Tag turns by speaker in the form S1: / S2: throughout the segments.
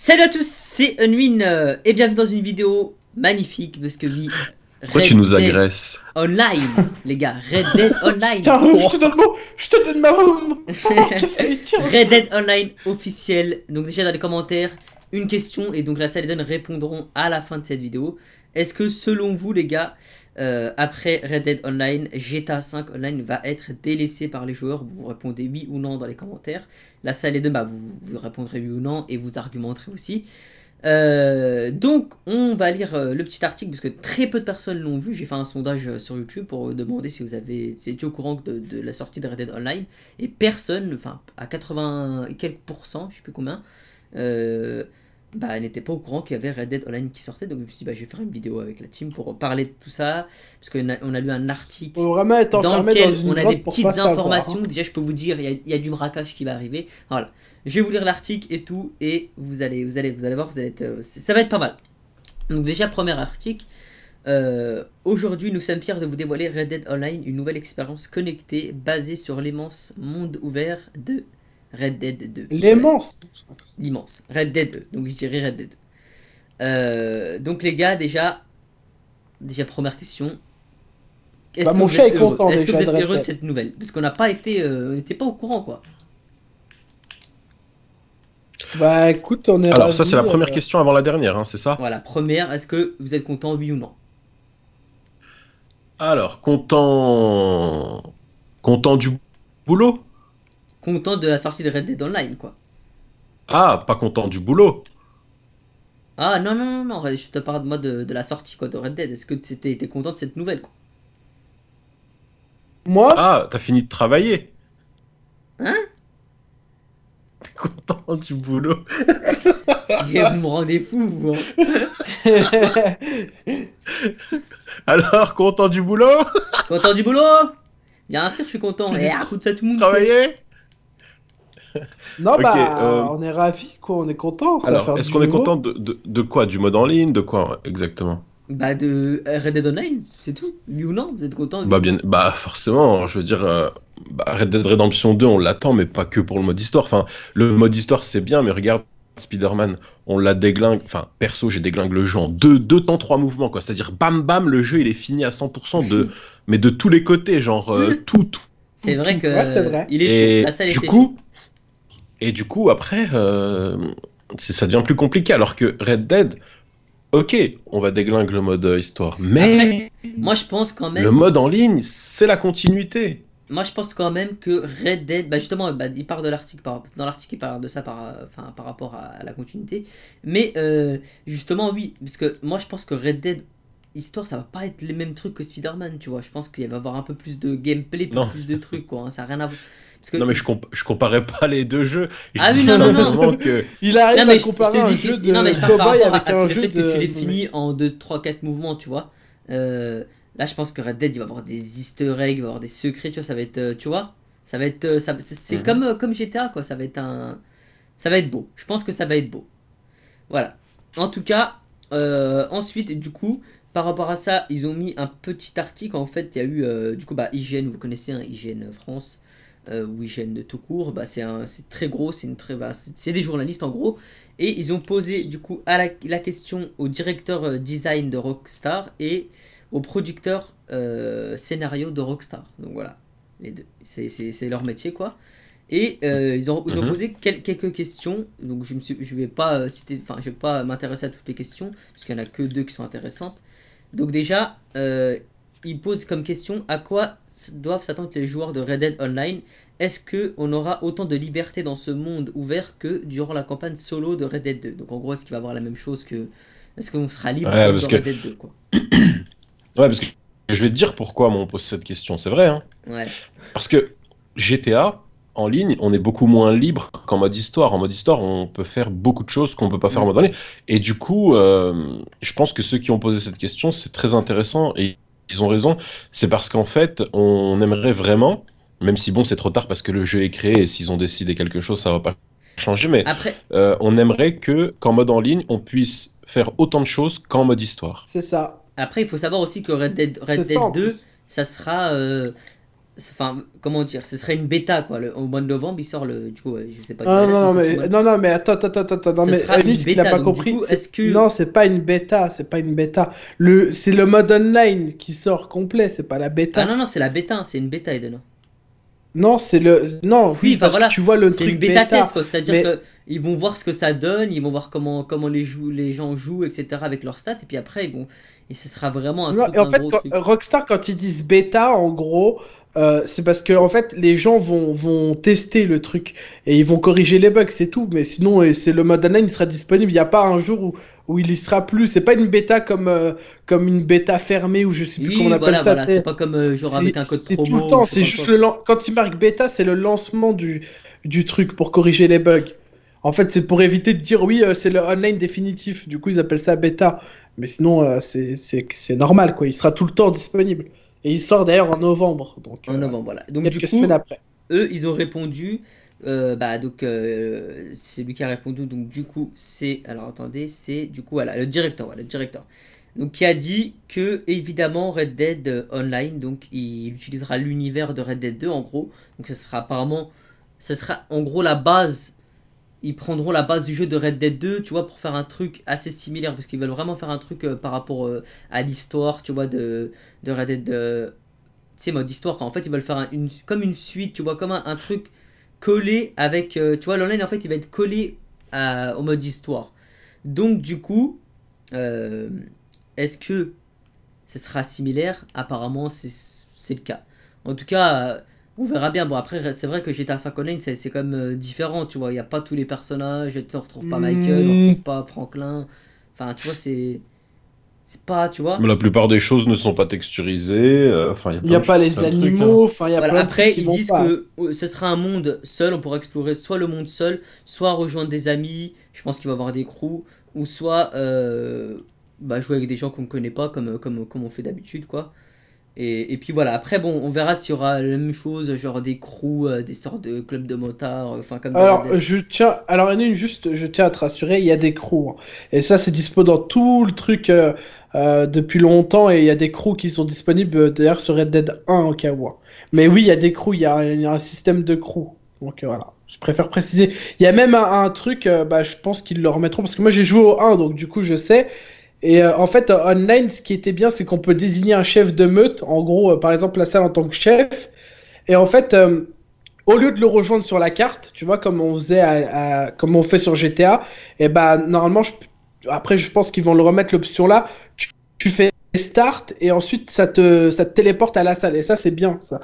S1: Salut à tous, c'est Unwin euh, et bienvenue dans une vidéo magnifique parce que lui. Pourquoi tu nous agresses Online, les gars, Red Dead Online. je te donne,
S2: je te donne ma oh,
S1: Red Dead Online officiel. Donc déjà dans les commentaires, une question et donc la salle donne répondront à la fin de cette vidéo. Est-ce que selon vous les gars, euh, après Red Dead Online, GTA 5 Online va être délaissé par les joueurs. Vous répondez oui ou non dans les commentaires. La salle est de vous, répondrez oui ou non et vous argumenterez aussi. Euh, donc, on va lire euh, le petit article parce que très peu de personnes l'ont vu. J'ai fait un sondage sur YouTube pour demander si vous avez été au courant de, la sortie de Red Dead Online et personne, enfin à 80 quelques pourcents, je ne sais plus combien, bah, elle n'était pas au courant qu'il y avait Red Dead Online qui sortait, donc je me suis dit, bah, je vais faire une vidéo avec la team pour parler de tout ça, parce qu'on a, on a lu un article dans lequel on a des petites informations. Déjà, je peux vous dire, il y, a du braquage qui va arriver. Voilà, je vais vous lire l'article et tout, et vous allez, vous allez, vous allez voir, vous allez être, euh, ça va être pas mal. Donc déjà, premier article. Euh, aujourd'hui, nous sommes fiers de vous dévoiler Red Dead Online, une nouvelle expérience connectée basée sur l'immense monde ouvert de Red Dead 2. L'immense. Euh, l'immense. Red Dead 2. Donc je dirais Red Dead 2. Euh, donc les gars, déjà, déjà première question. Est-ce bah, que, mon chat est content que vous êtes heureux de cette nouvelle Parce qu'on n'a pas été, euh, on n'était pas au courant quoi. Bah écoute, on est. Alors ça c'est la première question avant la dernière, hein, c'est ça Voilà, première. Est-ce que vous êtes content oui ou non
S3: Alors content, content du boulot
S1: content de la sortie de Red Dead Online, quoi.
S3: Ah, pas content du boulot
S1: Ah, non, non, non, non, je te parle de moi de, la sortie quoi, de Red Dead. Est-ce que tu content de cette nouvelle, quoi
S3: Moi Ah, t'as fini de travailler
S1: Hein T'es content du boulot Vous me rendez fou, vous hein. Alors, content du boulot Content du boulot Bien sûr, je suis content. Eh, écoute ça, tout le monde. Travailler
S2: non, bah, euh, on est ravis, quoi, on est content. Alors, est-ce qu'on est
S3: content de, quoi Du mode en ligne De quoi exactement
S1: Bah, de Red Dead Online, c'est tout. Oui ou non Vous êtes content bah,
S3: bien, bah, forcément, je veux dire, euh, bah, Red Dead Redemption 2, on l'attend, mais pas que pour le mode histoire. Enfin, le mode histoire, c'est bien, mais regarde. Spider-Man, on la déglingue, enfin perso j'ai déglingue le jeu en deux, temps trois mouvements quoi, c'est-à-dire bam bam le jeu il est fini à 100% de, mais de tous les côtés genre euh, tout, tout.
S1: C'est vrai que il est du coup,
S3: et du coup, après, euh, ça devient plus compliqué. Alors que Red Dead, ok, on va déglinguer le mode euh, histoire. Mais
S1: moi, je pense quand même. Le mode
S3: en ligne, c'est la continuité.
S1: Moi, je pense quand même que Red Dead, bah, justement, bah, il parle de l'article, dans l'article, il parle de ça par, euh, enfin, par rapport à, la continuité. Mais justement, oui, parce que moi, je pense que Red Dead histoire, ça va pas être les mêmes trucs que Spider-Man, tu vois. Je pense qu'il va y avoir un peu plus de gameplay, plus, plus de trucs, quoi. Hein, ça n'a rien à voir.
S3: Non, mais je, comp je comparais pas les deux jeux. ah non, non, non. Il arrive à comparer un jeu de non, mais je avec un jeu que tu les
S1: en 2, 3, 4 mouvements, tu vois. Euh, là, je pense que Red Dead, il va avoir des easter eggs, il va avoir des secrets, tu vois, ça va être... Euh, tu vois ça va être... Euh, c'est mhm. comme, comme GTA, quoi. Ça va être un... Ça va être beau. Je pense que ça va être beau. Voilà. En tout cas, ensuite, du coup, par rapport à ça, ils ont mis un petit article. En fait, il y a eu, du coup, bah, hygiène, vous connaissez, hein, France, euh, de tout court, bah c'est très gros, c'est une très c'est des journalistes en gros, et ils ont posé du coup la, question au directeur euh, design de Rockstar et au producteur euh, scénario de Rockstar. Donc voilà, les deux, c'est leur métier quoi. Et euh, mm-hmm. ils, ont, mm-hmm. posé quelques questions, donc je ne je vais pas citer, enfin je vais pas m'intéresser à toutes les questions parce qu'il n'y en a que deux qui sont intéressantes. Donc déjà, il pose comme question à quoi doivent s'attendre les joueurs de Red Dead Online Est-ce qu'on aura autant de liberté dans ce monde ouvert que durant la campagne solo de Red Dead 2 Donc en gros, est-ce qu'il va avoir la même chose que est-ce qu'on sera libre Red Dead 2 Ouais,
S3: parce que je vais te dire pourquoi on pose cette question, c'est vrai hein. Parce que GTA en ligne, on est beaucoup moins libre qu'en mode histoire. En mode histoire, on peut faire beaucoup de choses qu'on peut pas faire en mode online. Et du coup, euh, je pense que ceux qui ont posé cette question, c'est très intéressant et ils ont raison, c'est parce qu'en fait, on aimerait vraiment, même si bon, c'est trop tard parce que le jeu est créé et s'ils ont décidé quelque chose, ça va pas changer, mais euh, on aimerait que qu'en mode en ligne, on puisse faire autant de choses qu'en mode histoire.
S1: C'est ça. Après, il faut savoir aussi que Red Dead, Red Dead 2, ça sera, euh, Enfin, comment dire, ce serait une bêta quoi. Le, au mois de novembre, il sort le. Du coup, je sais pas. non, non, mais, non, mais attends, attends, attends, non, mais une bêta a pas compris,
S2: que... non, c'est pas une bêta, c'est pas une bêta. Le, c'est le mode online
S1: qui sort complet, c'est pas la bêta. Ah non, non, c'est la bêta, c'est une bêta, Eden.
S2: Non, c'est le. Non, oui, voilà, tu vois le truc. C'est une bêta, test, C'est-à-dire que
S1: qu'ils vont voir ce que ça donne, ils vont voir comment, comment les, jou les gens jouent, etc. avec leurs stats, et puis après, bon Et ce sera vraiment un non, truc. Et en fait,
S2: Rockstar, quand ils disent bêta, en gros, euh, c'est parce que en fait les gens vont, vont tester le truc et ils vont corriger les bugs, c'est tout. Mais sinon, euh, c'est le mode online, il sera disponible. Il n'y a pas un jour où, où il y sera plus. C'est pas une bêta comme euh, comme une bêta fermée ou je sais plus comment on appelle ça. C'est pas comme
S1: un code promo. C'est tout le temps. C'est juste
S2: le quand ils marquent bêta, c'est le lancement du du truc pour corriger les bugs. En fait, c'est pour éviter de dire oui, c'est le online définitif. Du coup, ils appellent ça bêta. Mais sinon, c'est normal, quoi. Il sera tout le temps disponible. Et il sort d'ailleurs en novembre. Donc, en euh, novembre, voilà. Donc, du coup, après.
S1: Eux, ils ont répondu. Euh, bah donc euh, c'est lui qui a répondu donc du coup c'est alors attendez c'est du coup voilà le directeur voilà, le directeur donc qui a dit que évidemment Red Dead Online donc il utilisera l'univers de Red Dead 2 en gros donc ce sera apparemment ce sera en gros la base ils prendront la base du jeu de Red Dead 2, tu vois, pour faire un truc assez similaire, parce qu'ils veulent vraiment faire un truc euh, par rapport euh, à l'histoire, tu vois, de, de Red Dead. 2 euh, tu sais, mode histoire, en fait ils veulent faire comme une suite, tu vois, comme un, truc collé avec. tu vois, l'online en fait il va être collé au mode histoire. Donc, du coup, est-ce que ce sera similaire Apparemment, c'est le cas. En tout cas on verra bien. Bon, après, c'est vrai que GTA 5 Online, c'est quand même euh, différent, tu vois. Il n'y a pas tous les personnages. Tu ne retrouves pas Michael, on ne retrouve pas Franklin. Enfin, tu vois, c'est. C'est pas, tu vois. Mais la
S3: plupart des choses ne sont pas texturisées. Enfin, il n'y a, pas les
S1: animaux. Enfin, il y a Après, ils disent que euh, ce sera un monde seul. On pourra explorer soit le monde seul, soit rejoindre des amis. Je pense qu'il va y avoir des crews. Ou soit euh, bah, jouer avec des gens qu'on ne connaît pas, comme, comme, comme on fait d'habitude, quoi. Et, puis voilà, après, bon, on verra s'il y aura la même chose, genre des crews, euh, des sortes de clubs de motards, euh, enfin comme Alors, je
S2: tiens, alors, Anune, juste, je tiens à te rassurer, il y a des crews. Hein. Et ça, c'est dispo dans tout le truc euh, depuis longtemps, et il y a des crews qui sont disponibles d'ailleurs sur Red Dead 1 en cas où. Hein. Mais oui, il y a des crews, il y, a un système de crews. Donc voilà, je préfère préciser. Il y a même un, truc, bah, je pense qu'ils le remettront, parce que moi j'ai joué au 1, donc du coup je sais. Et euh, en fait, euh, online, ce qui était bien, c'est qu'on peut désigner un chef de meute, en gros, euh, par exemple, la salle en tant que chef. Et en fait, au lieu de le rejoindre sur la carte, tu vois, comme on faisait, comme on fait sur GTA, et eh ben normalement, après, je pense qu'ils vont le remettre l'option là. Tu, fais start et ensuite ça te, ça te téléporte à la salle. Et ça, c'est bien, ça.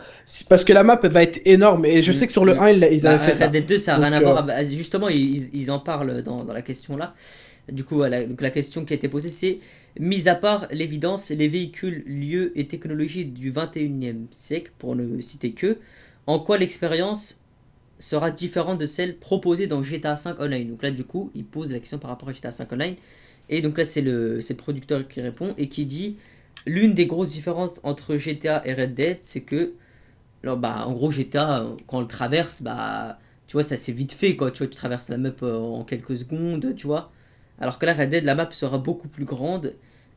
S2: Parce que la map va être énorme. Et je mm. sais que sur le 1, mm. ils, avaient bah, fait ça. des deux, ça n'a rien à voir.
S1: Ah, justement, ils, en parlent dans, dans la question là. Du coup, voilà, la question qui a été posée, c'est mis à part l'évidence, les véhicules, lieux et technologies du 21e siècle, pour ne citer que, en quoi l'expérience sera différente de celle proposée dans GTA 5 Online Donc là, du coup, il pose la question par rapport à GTA 5 Online. Et donc là, c'est le, producteur qui répond et qui dit L'une des grosses différences entre GTA et Red Dead, c'est que, bah, en gros, GTA, quand on le traverse, bah, tu vois, ça c'est vite fait, quoi. Tu vois, tu traverses la map euh, en quelques secondes, tu vois. Alors que là, Red Dead, la map sera beaucoup plus grande.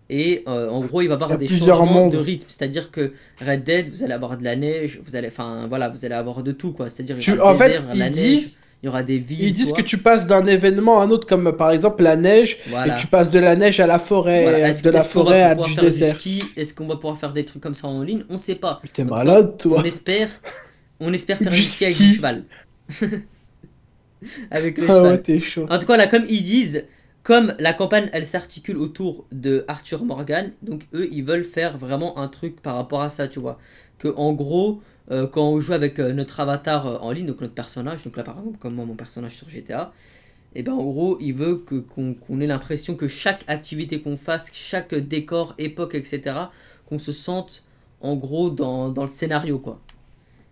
S1: Et euh, en gros, il va y avoir des changements de rythme. C'est-à-dire que Red Dead, vous allez avoir de la neige, vous allez, enfin voilà, vous allez avoir de tout quoi. C'est-à-dire il y aura la neige, il y aura des villes. Ils disent que tu
S2: passes d'un événement à un autre, comme par exemple la neige, et tu passes de la neige à la forêt, de la forêt à du désert.
S1: Est-ce qu'on va pouvoir faire des trucs comme ça en ligne On sait pas. T'es malade toi. On espère, on espère faire du ski avec du cheval. avec le ah cheval. chaud. En tout cas, là, comme ils disent comme la campagne, elle s'articule autour de Arthur Morgan, donc eux, ils veulent faire vraiment un truc par rapport à ça, tu vois. Que en gros, euh, quand on joue avec euh, notre avatar euh, en ligne, donc notre personnage, donc là par exemple, comme moi, mon personnage sur GTA, et eh ben en gros, il veut qu'on, ait l'impression que chaque activité qu'on fasse, chaque décor, époque, etc., qu'on se sente en gros dans le scénario, quoi.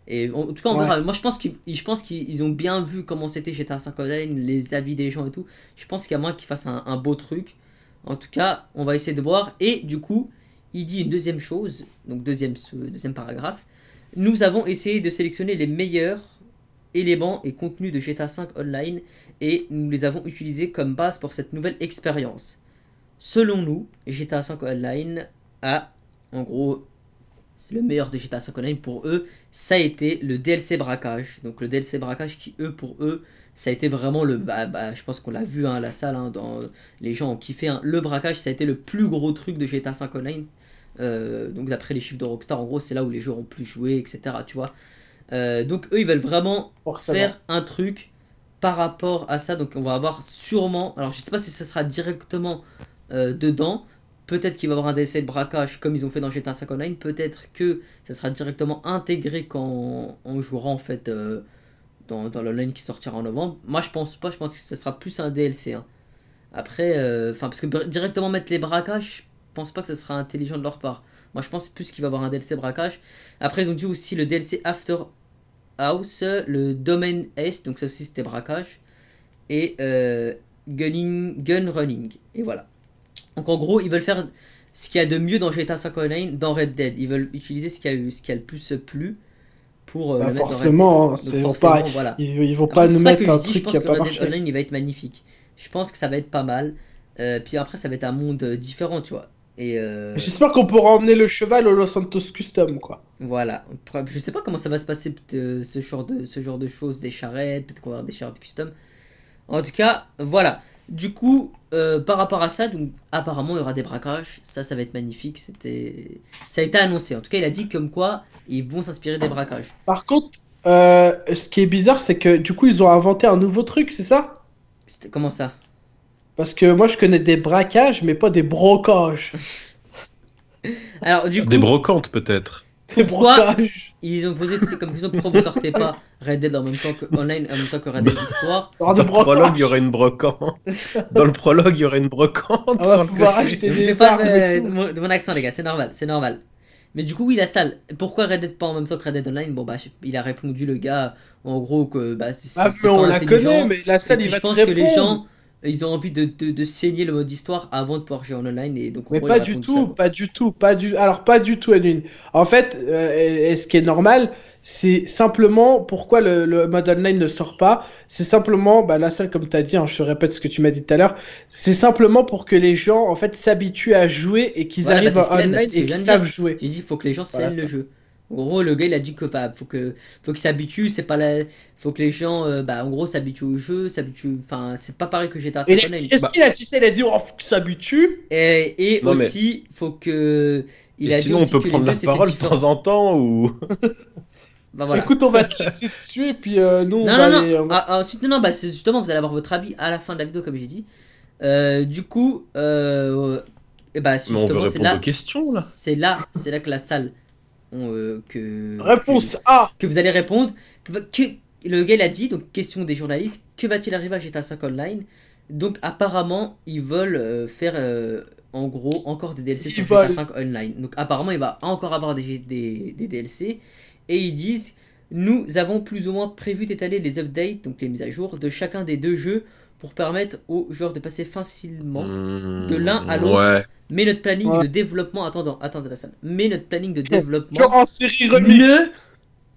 S1: Et en tout cas, Moi, je pense qu'ils, je pense qu'ils ont bien vu comment c'était chez 5 Online, les avis des gens et tout. Je pense qu'il y a moins qu'ils fassent un, un, beau truc. En tout cas, on va essayer de voir. Et du coup, il dit une deuxième chose, donc deuxième, deuxième paragraphe. Nous avons essayé de sélectionner les meilleurs éléments et contenus de GTA 5 Online et nous les avons utilisés comme base pour cette nouvelle expérience. Selon nous, GTA 5 Online a en gros c'est le meilleur de GTA 5 Online pour eux, ça a été le DLC braquage. Donc le DLC braquage qui, eux, pour eux, ça a été vraiment le... Bah, bah, je pense qu'on l'a vu à hein, la salle, hein, les gens ont kiffé. Hein. Le braquage, ça a été le plus gros truc de GTA 5 Online. Euh, donc d'après les chiffres de Rockstar, en gros, c'est là où les joueurs ont plus joué, etc. Tu vois. Euh, donc eux, ils veulent vraiment faire un truc par rapport à ça. Donc on va avoir sûrement... Alors je sais pas si ça sera directement euh, dedans, Peut-être qu'il va y avoir un DLC de braquage comme ils ont fait dans GTA 5 Online. Peut-être que ça sera directement intégré quand on jouera en fait euh, dans, l'online qui sortira en novembre. Moi je pense pas, je pense que ce sera plus un DLC. Hein. Après, euh, enfin parce que directement mettre les braquages, je pense pas que ce sera intelligent de leur part. Moi je pense plus qu'il va y avoir un DLC braquage. Après ils ont dit aussi le DLC After House, le Domain S, donc ça aussi c'était braquage. Et euh, gunning, Gun Running. Et voilà. Donc en gros, ils veulent faire ce qu'il y a de mieux dans GTA San Online, dans Red Dead. Ils veulent utiliser ce qui a, a le plus plu pour euh, bah, forcément, mettre forcément, voilà. ils, ils vont pas nous mettre un je truc je pense que Red Dead Online, il va être magnifique. Je pense que ça va être pas mal. Euh, puis après, ça va être un monde euh, différent, tu vois. J'espère qu'on pourra emmener le cheval au Los Santos Custom, quoi. Voilà. Je sais pas comment ça va se passer, ce genre de, ce genre de choses, des charrettes, peut-être qu'on va avoir des charrettes custom. En tout cas, voilà. Du coup, euh, par rapport à ça, donc apparemment il y aura des braquages. Ça, ça va être magnifique. C'était, ça a été annoncé. En tout cas, il a dit comme quoi ils vont s'inspirer des braquages.
S2: Par contre, euh, ce qui est bizarre, c'est que du coup ils ont inventé un nouveau truc, c'est ça Comment ça Parce que moi je connais des braquages, mais pas des brocages.
S1: Alors du Des
S3: brocantes peut-être.
S1: Pourquoi ils ont posé que c'est comme question pourquoi vous sortez pas Red Dead en même temps que Online en même temps que Red Dead Histoire Dans, le prologue il
S3: y aurait une brocante. Dans le prologue il y aurait une brocante. On va pas de
S1: mon accent les gars, c'est normal, c'est normal. Mais du coup oui la salle. Pourquoi Red Dead pas en même temps que Red Dead Online Bon bah il a répondu le gars en gros que bah, ah, mais on la connaît mais la salle il va je pense que les gens ils ont envie de, de, saigner le mode histoire avant de pouvoir jouer en online et donc. Mais pas du tout,
S2: pas du tout, pas du. Alors pas du tout, Edwin. En fait, euh, ce qui est normal, c'est simplement pourquoi le, mode online ne sort pas. C'est simplement, bah, la comme tu as dit, hein, je répète ce que tu m'as dit tout à l'heure, c'est simplement pour que les gens en fait s'habituent à jouer et qu'ils bah, arrivent en bah, online et qu'ils savent
S1: jouer. J'ai dit, il faut que les gens saignent le jeu. En gros, le gars, il a dit que faut que faut s'habitue, c'est pas la... faut que les gens euh, bah en gros s'habituent au jeu, s'habituent enfin, c'est pas pareil que j'étais à Est-ce qu'il a dit ça, il a dit oh, faut qu'il s'habitue Et, et aussi mais... faut que il et a sinon, dit on peut que prendre la parole de temps
S3: en temps ou
S1: Bah, voilà. Écoute, on va te laisser dessus et puis euh, nous non, on non, va non. Aller, Non euh, ah, ensuite, non, non, bah, justement, vous allez avoir votre avis à la fin de la vidéo, comme j'ai dit. Euh, du coup, euh, et bah, justement, c'est là, c'est là, c'est là que la salle euh, que. Réponse A Que vous allez répondre. Que, le gars l'a dit, donc question des journalistes que va-t-il arriver à GTA 5 Online Donc apparemment, ils veulent euh, faire euh, en gros encore des DLC sur GTA 5 Online. Donc apparemment, il va encore avoir des DLC. Et ils disent nous avons plus ou moins prévu d'étaler les updates, donc les mises à jour, de chacun des deux jeux permettre aux joueurs de passer facilement de hmm, l'un à l'autre. Mais notre planning de développement, attendant attendez la salle, mais notre planning de développement en série ne,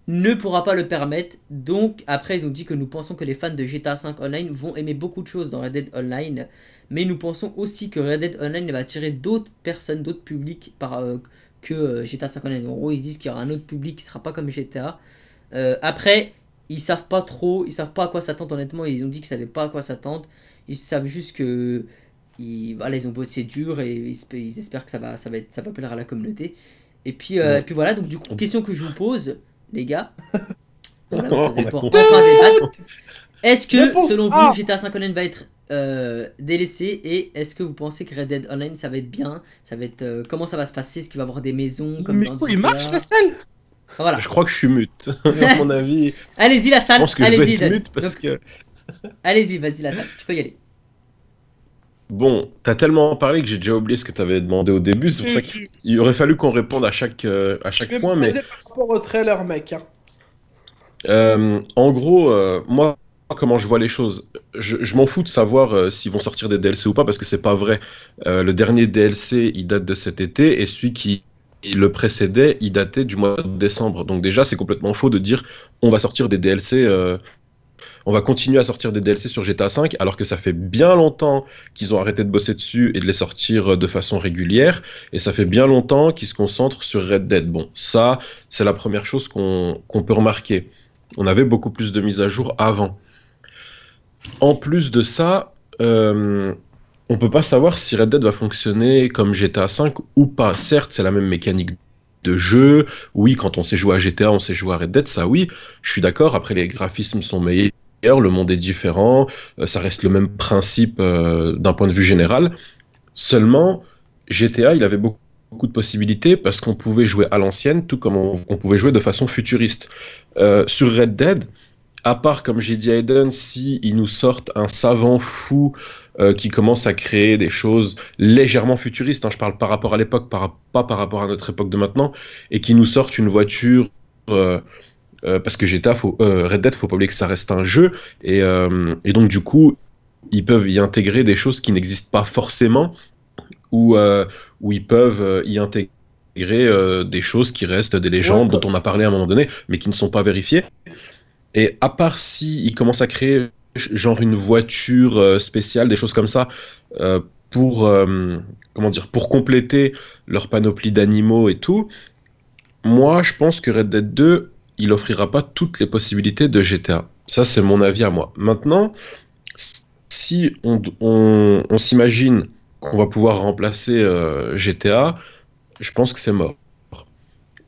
S1: ne pourra pas le permettre. Donc après, ils ont dit que nous pensons que les fans de GTA 5 Online vont aimer beaucoup de choses dans Red Dead Online, mais nous pensons aussi que Red Dead Online va attirer d'autres personnes, d'autres publics par euh, que euh, GTA 5 Online. En gros, ils disent qu'il y aura un autre public qui sera pas comme GTA. Euh, après, ils savent pas trop, ils savent pas à quoi s'attendre honnêtement, ils ont dit qu'ils savaient pas à quoi s'attendre. Ils savent juste que ils, voilà, ils ont bossé dur et ils, espèrent que ça va ça va être, ça va plaire à la communauté. Et puis euh, puis voilà, donc du coup, question que je vous pose les gars. Est-ce que selon vous ah. GTA 5 Online va être euh, délaissé et est-ce que vous pensez que Red Dead Online ça va être bien Ça va être euh, comment ça va se passer Est-ce qu'il va y avoir des maisons comme Mais il marche la voilà.
S3: Je crois que je suis mute. à mon avis.
S1: Allez-y la salle. Je pense que allez-y, je mute parce que. allez-y, vas-y la salle. Tu peux y aller.
S3: Bon, t'as tellement parlé que j'ai déjà oublié ce que t'avais demandé au début. C'est pour ça mm, qu'il mm. aurait fallu qu'on réponde à chaque euh, à chaque je point, mais. Par
S2: rapport au trailer, mec. Hein.
S3: Euh, en gros, euh, moi, comment je vois les choses. Je, m'en fous de savoir s'ils vont sortir des DLC ou pas parce que c'est pas vrai. le dernier DLC, il date de cet été et celui qui il le précédait, il datait du mois de décembre. Donc déjà, c'est complètement faux de dire on va sortir des DLC, euh, on va continuer à sortir des DLC sur GTA V, alors que ça fait bien longtemps qu'ils ont arrêté de bosser dessus et de les sortir euh, de façon régulière, et ça fait bien longtemps qu'ils se concentrent sur Red Dead. Bon, ça, c'est la première chose qu'on peut remarquer. On avait beaucoup plus de mises à jour avant. En plus de ça, euh, on peut pas savoir si Red Dead va fonctionner comme GTA V ou pas. Certes, c'est la même mécanique de jeu. Oui, quand on sait joué à GTA, on sait jouer à Red Dead, ça oui, je suis d'accord. Après, les graphismes sont meilleurs, le monde est différent, euh, ça reste le même principe euh, d'un point de vue général. Seulement, GTA, il avait beaucoup, de possibilités parce qu'on pouvait jouer à l'ancienne, tout comme on, pouvait jouer de façon futuriste. Euh, sur Red Dead, à part, comme j'ai dit à si ils nous sortent un savant fou euh, qui commence à créer des choses légèrement futuristes, hein, je parle par rapport à l'époque, pas par rapport à notre époque de maintenant, et qui nous sortent une voiture... Euh, euh, parce que GTA, Dead, Red Dead, faut pas oublier que ça reste un jeu, et, donc du coup, ils peuvent y intégrer des choses qui n'existent pas forcément, ou ils peuvent y intégrer des choses qui restent des légendes dont on a parlé à un moment donné, mais qui ne sont pas vérifiées. Et à part si il commence à créer genre une voiture euh, spéciale, des choses comme ça, euh, pour euh, comment dire, pour compléter leur panoplie d'animaux et tout, moi je pense que Red Dead 2, il offrira pas toutes les possibilités de GTA. Ça c'est mon avis à moi. Maintenant, si on, on, s'imagine qu'on va pouvoir remplacer GTA, je pense que c'est mort.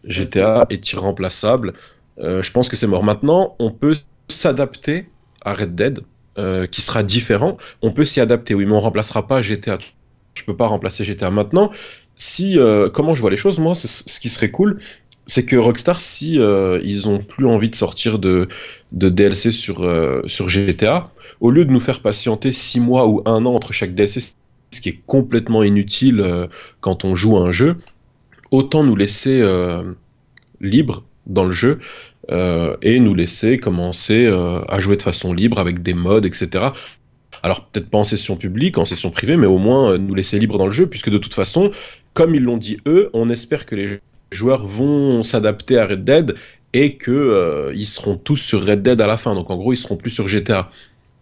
S3: GTA est irremplaçable. Euh, je pense que c'est mort. Maintenant, on peut s'adapter à Red Dead, euh, qui sera différent. On peut s'y adapter, oui, mais on remplacera pas GTA. Je peux pas remplacer GTA maintenant. Si, euh, comment je vois les choses, moi, ce qui serait cool, c'est que Rockstar, si ils ont plus envie de sortir de, de DLC sur, sur GTA, au lieu de nous faire patienter 6 mois ou 1 an entre chaque DLC, ce qui est complètement inutile quand on joue à un jeu, autant nous laisser libre dans le jeu euh, et nous laisser commencer euh, à jouer de façon libre avec des modes, etc. Alors peut-être pas en session publique, en session privée, mais au moins euh, nous laisser libre dans le jeu, puisque de toute façon, comme ils l'ont dit eux, on espère que les joueurs vont s'adapter à Red Dead et que ils seront tous sur Red Dead à la fin. Donc en gros, ils seront plus sur GTA.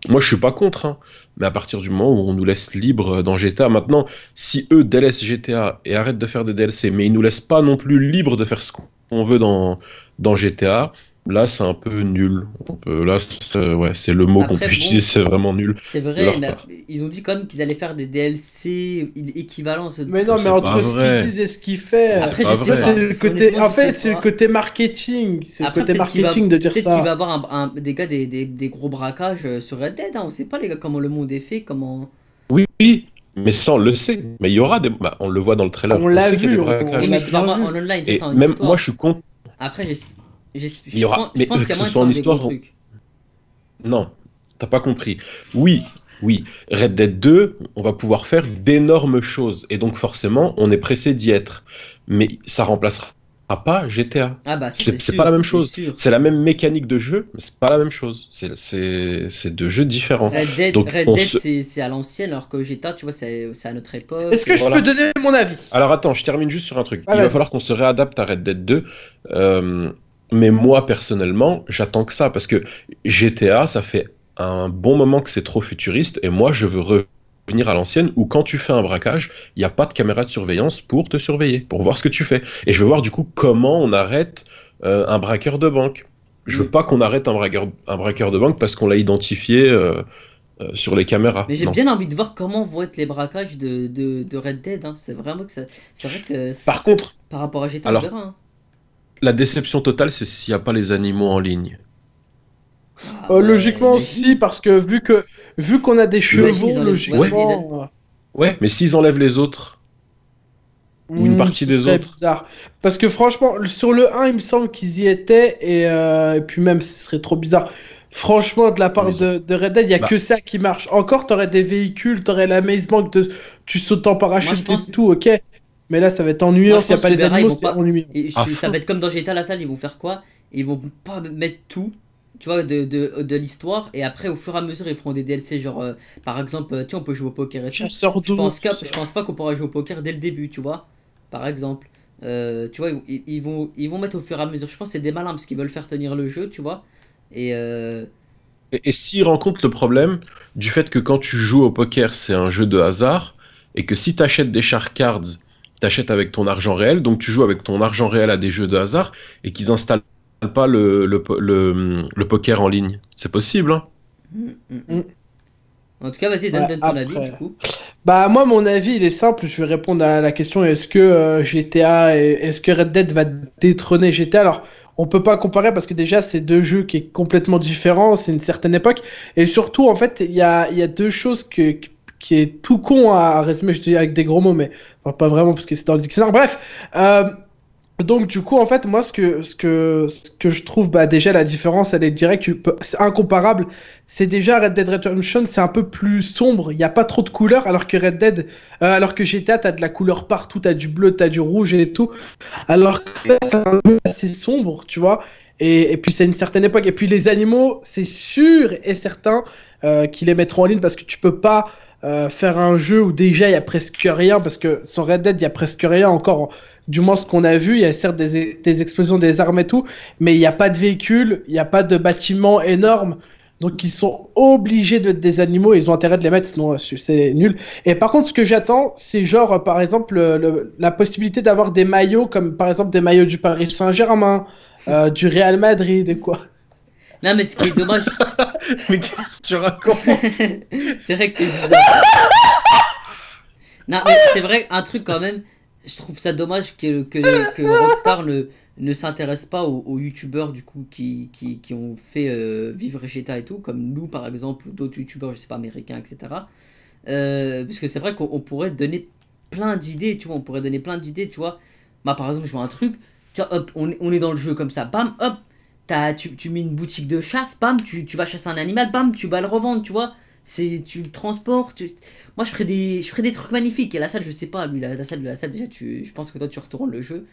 S3: Moi, je suis pas contre, hein, mais à partir du moment où on nous laisse libre dans GTA, maintenant, si eux délaissent GTA et arrêtent de faire des DLC, mais ils nous laissent pas non plus libre de faire ce qu'on on veut dans, dans GTA. Là, c'est un peu nul. On peut, là, c'est euh, le mot qu'on peut c'est vraiment nul. C'est vrai,
S1: ils ont dit quand même qu'ils allaient faire des DLC équivalents. ce... Mais non, mais entre ce qu'ils disent et ce qu'ils font, c'est le côté. En fait, c'est le côté
S2: marketing. C'est le côté marketing de dire ça. Peut-être qu'il va
S1: avoir des gars des, des, gros braquages sur Red Dead. Hein. On sait pas les gars comment le monde est fait, comment.
S3: oui, mais ça, on le sait. Mais il y aura des. Bah, on le voit dans le trailer. On l'a vu. On, on mais en online, Même moi, je suis content.
S1: Après, il Je pense qu'à moi histoire.
S3: Non, t'as pas compris. Oui, oui, Red Dead 2, on va pouvoir faire d'énormes choses et donc forcément, on est pressé d'y être. Mais ça remplacera à ah, pas GTA. Ah bah, c'est pas la même chose. C'est la même mécanique de jeu, mais c'est pas la même chose. C'est deux jeux différents. Red Dead,
S1: c'est à l'ancienne, alors que GTA, tu vois, c'est à notre époque. Est-ce que je peux donner
S3: mon avis Alors attends, je termine juste sur un truc. Ah, Il va falloir qu'on se réadapte à Red Dead 2. Euh, mais moi, personnellement, j'attends que ça, parce que GTA, ça fait un bon moment que c'est trop futuriste, et moi, je veux venir à l'ancienne où quand tu fais un braquage, il n'y a pas de caméra de surveillance pour te surveiller, pour voir ce que tu fais. Et je veux voir du coup comment on arrête euh, un braqueur de banque. Je veux mm. pas qu'on arrête un braqueur, un braqueur de banque parce qu'on l'a identifié euh, euh, sur les caméras. Mais j'ai bien
S1: envie de voir comment vont être les braquages de, de, Red Dead. Hein. C'est vraiment que c'est vrai que. Par contre. Par rapport à GTA alors, hein.
S3: La déception totale, c'est s'il n'y a pas les animaux en ligne.
S2: Ah logiquement, si, parce que vu que vu qu'on a des chevaux, logiquement.
S3: Ouais, mais s'ils enlèvent les autres. ou une hmm, partie des autres.
S2: bizarre. Parce que franchement, sur le 1, il me semble qu'ils y étaient. Euh, et, puis même, ce serait trop bizarre. Franchement, de la part de, Red Dead, il n'y a bah. que ça qui marche. Encore, t'aurais des véhicules, t'aurais la de... tu sautes en parachute et tout, ok. Mais là, ça va être ennuyant. s'il n'y a pas les animaux,
S1: ah. ça va être comme dans GTA, la salle, ils vont faire quoi Ils vont pas mettre tout tu vois, de, de, l'histoire. Et après, au fur et à mesure, ils feront des DLC. Genre, euh, par exemple, euh, tu on peut jouer au poker et Je pense, je pense pas qu'on pourra jouer au poker dès le début, tu vois. Par exemple. Euh, tu vois, ils, vont, ils vont mettre au fur et à mesure. Je pense que c'est des malins parce qu'ils veulent faire tenir le jeu, tu vois. Et.
S3: Et, s'ils rencontrent le problème du fait que quand tu joues au poker, c'est un jeu de hasard, et que si tu des shark cards, tu avec ton argent réel, donc tu joues avec ton argent réel à des jeux de hasard, et qu'ils installent pas le, poker en ligne. C'est possible. Hein.
S1: Mm, mm, mm. En tout cas, vas-y, donne, ton avis du coup.
S3: Bah
S2: moi, mon avis, il est simple. Je vais répondre à la question est-ce que euh, GTA, est-ce que Red Dead va détrôner GTA Alors, on peut pas comparer parce que déjà c'est deux jeux qui est complètement différent, c'est une certaine époque, et surtout en fait il y a, deux choses que, qui est tout con à résumer, je dis avec des gros mots, mais pas vraiment parce que c'est dans le dictionnaire. Bref. Euh, donc du coup en fait moi ce que ce que ce que je trouve bah déjà la différence elle est directe c'est incomparable c'est déjà Red Dead Redemption c'est un peu plus sombre il n'y a pas trop de couleurs alors que Red Dead euh, alors que GTA t'as de la couleur partout t'as du bleu t'as du rouge et tout alors que c'est un peu assez sombre tu vois et, et, puis c'est une certaine époque. Et puis les animaux, c'est sûr et certain euh, qu'ils les mettront en ligne parce que tu peux pas euh, faire un jeu où déjà il y a presque rien parce que sans Red Dead il y a presque rien encore du moins ce qu'on a vu, il y a certes des, explosions des armes et tout, mais il n'y a pas de véhicules, il n'y a pas de bâtiments énormes. Donc ils sont obligés d'être des animaux, ils ont intérêt de les mettre, sinon euh, c'est nul. Et par contre, ce que j'attends, c'est genre, euh, par exemple, la possibilité d'avoir des maillots, comme par exemple des maillots du Paris Saint-Germain, euh, du Real Madrid et quoi.
S1: Non, mais ce qui est dommage. mais qu'est-ce que tu racontes C'est vrai que t'es bizarre. non, mais c'est vrai, un truc quand même, je trouve ça dommage que, que, Rockstar ne, s'intéresse pas aux, youtubeurs du coup qui, qui, ont fait euh, vivre GTA et tout, comme nous par exemple, d'autres youtubeurs, je sais pas, américains, etc. Euh, parce que c'est vrai qu'on pourrait donner plein d'idées, tu vois, on pourrait donner plein d'idées, tu vois. Bah, par exemple, je vois un truc, tu vois, hop, on, est dans le jeu comme ça, bam, hop, tu, tu mets une boutique de chasse, bam, tu, tu vas chasser un animal, bam, tu vas le revendre, tu vois tu le transportes. Moi, je ferais des, je ferais des trucs magnifiques. Et la salle, je sais pas. Lui, la, salle salle, la salle déjà, je pense que toi, tu retournes le jeu.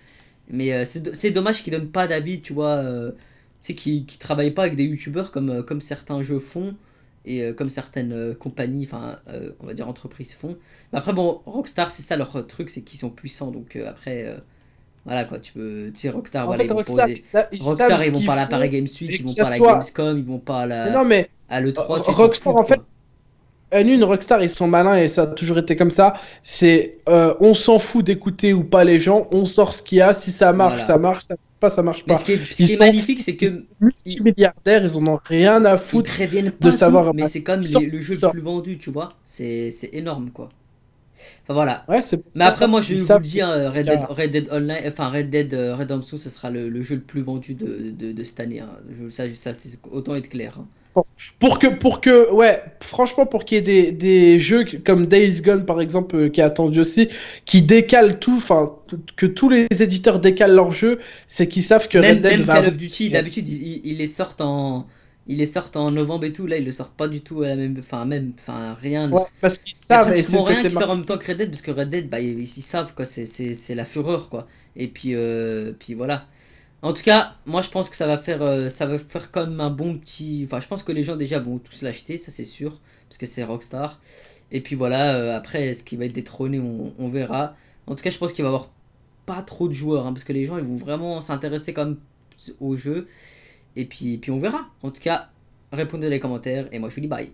S1: Mais euh, c'est dommage qu'ils donnent pas d'avis, tu vois. c'est euh, qui qui travaillent pas avec des youtubeurs comme, euh, comme certains jeux font et comme certaines compagnies, enfin, on va dire entreprises font. Mais après, bon, Rockstar, c'est ça leur truc, c'est qu'ils sont puissants. Donc après voilà quoi tu peux tu sais Rockstar voilà ils vont poser Rockstar ils vont pas à la Paris Games Week ils vont pas à la Gamescom ils vont pas à la non, mais...
S2: à le 3 Rockstar en fait une euh, Rockstar, ils sont malins et ça a toujours été comme ça. C'est euh, on s'en fout d'écouter ou pas les gens, on sort ce qu'il y a. Si ça marche, ça marche. Ça pas, ça marche pas. Mais ce qui est, magnifique, c'est que. Multimilliardaires, ils en ont rien à foutre
S1: ils de savoir. Mais c'est comme le jeu le plus vendu, tu vois. C'est énorme, quoi. Enfin voilà. mais après, moi, je vous le dis, hein, Red, Dead, Online, enfin Red Dead euh, Redemption, ce sera le, jeu le plus vendu de, de, cette année. Hein. Ça, ça c'est autant être clair. Hein.
S2: Pour que, pour que, ouais, franchement, pour qu'il y ait des, jeux comme Days Gone, par exemple, euh, qui est attendu aussi, qui décalent tout, enfin, que tous les éditeurs décalent leurs jeux, c'est qu'ils savent que Red Dead même Call of Duty,
S1: d'habitude, ils, ils, les sortent en. Ils les sortent en novembre et tout, là ils le sortent pas du tout la même. Enfin, même. Enfin, rien. parce qu'ils savent. ils rien qui sort en même temps que Red Dead, parce que Red Dead, bah, ils, savent quoi, c'est la fureur quoi. Et puis, euh, puis voilà. En tout cas, moi je pense que ça va faire, euh, ça va faire comme un bon petit. Enfin, je pense que les gens déjà vont tous l'acheter, ça c'est sûr, parce que c'est Rockstar. Et puis voilà, euh, après, après, ce qu'il va être détrôné, on, verra. En tout cas, je pense qu'il va y avoir pas trop de joueurs, hein, parce que les gens ils vont vraiment s'intéresser comme au jeu. Et puis, puis on verra. En tout cas, répondez dans les commentaires et moi je vous dis bye.